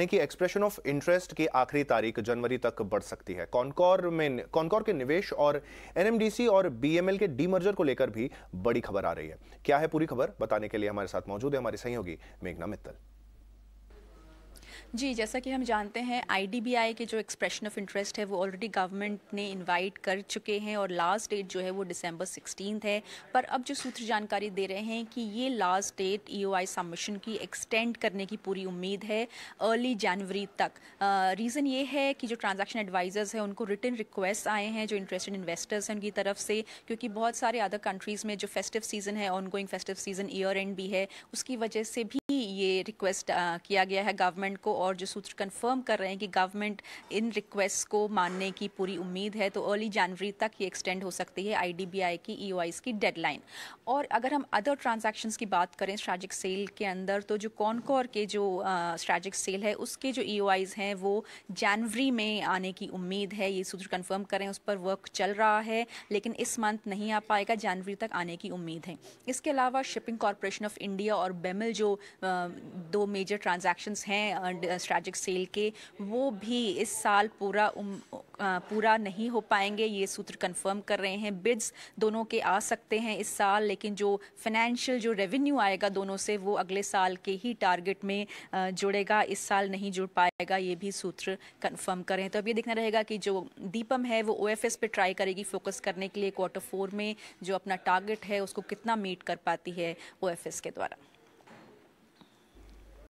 यानी कि expression of interest की आखिरी तारीख जनवरी तक बढ़ सकती है कॉनकॉर में कॉनकॉर के निवेश और एनएमडीसी और बीएमएल के डीमर्जर को लेकर भी बड़ी खबर आ रही है क्या है पूरी खबर बताने के लिए हमारे साथ मौजूद है हमारे सहयोगी मेघना मित्तल जी जैसा कि हम जानते हैं आईडीबीआई के जो एक्सप्रेशन ऑफ इंटरेस्ट है वो ऑलरेडी गवर्नमेंट ने इनवाइट कर चुके हैं और लास्ट डेट जो है वो दिसंबर सिक्सटीन है पर अब जो सूत्र जानकारी दे रहे हैं कि ये लास्ट डेट ईओआई सबमिशन की एक्सटेंड करने की पूरी उम्मीद है अर्ली जनवरी तक रीज़न ये है कि जो ट्रांजेक्शन एडवाइज़र्स हैं उनको रिटर्न रिक्वेस्ट आए हैं जो इंटरेस्टेड इन्वेस्टर्स हैं उनकी तरफ से क्योंकि बहुत सारे अदर कंट्रीज़ में जो फेस्टिव सीज़न है ongoing festive season year end भी है उसकी वजह से भी ये रिक्वेस्ट किया गया है गवर्नमेंट को और जो सूत्र कंफर्म कर रहे हैं कि गवर्नमेंट इन रिक्वेस्ट को मानने की पूरी उम्मीद है तो अर्ली जनवरी तक ये एक्सटेंड हो सकती है आईडीबीआई की ईओआईस e की डेडलाइन और अगर हम अदर ट्रांजेक्शन की बात करें स्ट्रैजिक सेल के अंदर तो जो कौर के जो स्ट्रैजिक सेल है उसके जो ईओआईज e हैं वो जनवरी में आने की उम्मीद है ये सूत्र कन्फर्म करें उस पर वर्क चल रहा है लेकिन इस मंथ नहीं आ पाएगा जनवरी तक आने की उम्मीद है इसके अलावा शिपिंग कॉरपोरेशन ऑफ इंडिया और बेमल जो दो मेजर ट्रांजेक्शन्स हैं स्ट्रैटिक सेल के वो भी इस साल पूरा उम, पूरा नहीं हो पाएंगे ये सूत्र कंफर्म कर रहे हैं बिड्स दोनों के आ सकते हैं इस साल लेकिन जो फाइनेंशियल जो रेवेन्यू आएगा दोनों से वो अगले साल के ही टारगेट में जुड़ेगा इस साल नहीं जुड़ पाएगा ये भी सूत्र कंफर्म करें तो अब ये देखना रहेगा कि जो दीपम है वो ओ एफ एस पे ट्राई करेगी फोकस करने के लिए क्वार्टर फोर में जो अपना टारगेट है उसको कितना मीट कर पाती है ओ एफ एस के द्वारा